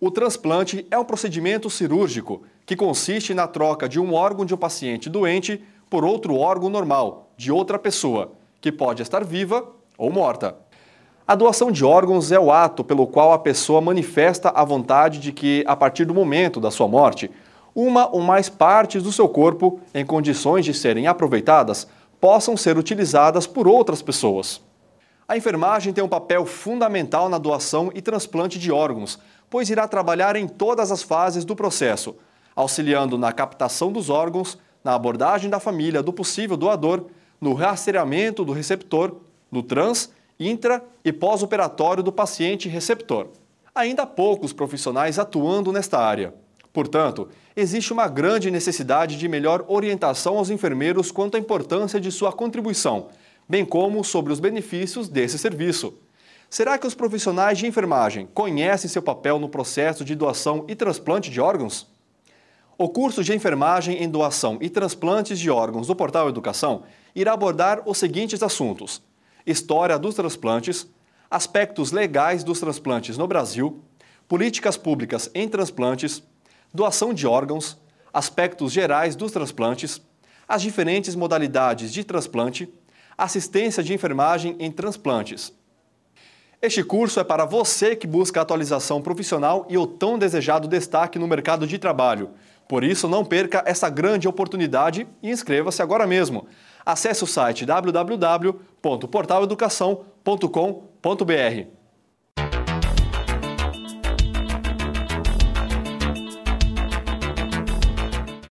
O transplante é um procedimento cirúrgico que consiste na troca de um órgão de um paciente doente por outro órgão normal, de outra pessoa, que pode estar viva ou morta. A doação de órgãos é o ato pelo qual a pessoa manifesta a vontade de que, a partir do momento da sua morte, uma ou mais partes do seu corpo, em condições de serem aproveitadas, possam ser utilizadas por outras pessoas. A enfermagem tem um papel fundamental na doação e transplante de órgãos, pois irá trabalhar em todas as fases do processo, auxiliando na captação dos órgãos, na abordagem da família do possível doador, no rastreamento do receptor, no trans, intra e pós-operatório do paciente receptor. Ainda há poucos profissionais atuando nesta área. Portanto, existe uma grande necessidade de melhor orientação aos enfermeiros quanto à importância de sua contribuição bem como sobre os benefícios desse serviço. Será que os profissionais de enfermagem conhecem seu papel no processo de doação e transplante de órgãos? O curso de Enfermagem em Doação e Transplantes de Órgãos do Portal Educação irá abordar os seguintes assuntos: história dos transplantes, aspectos legais dos transplantes no Brasil, políticas públicas em transplantes, doação de órgãos, aspectos gerais dos transplantes, as diferentes modalidades de transplante, Assistência de Enfermagem em Transplantes. Este curso é para você que busca atualização profissional e o tão desejado destaque no mercado de trabalho. Por isso, não perca essa grande oportunidade e inscreva-se agora mesmo. Acesse o site www.portaleducação.com.br.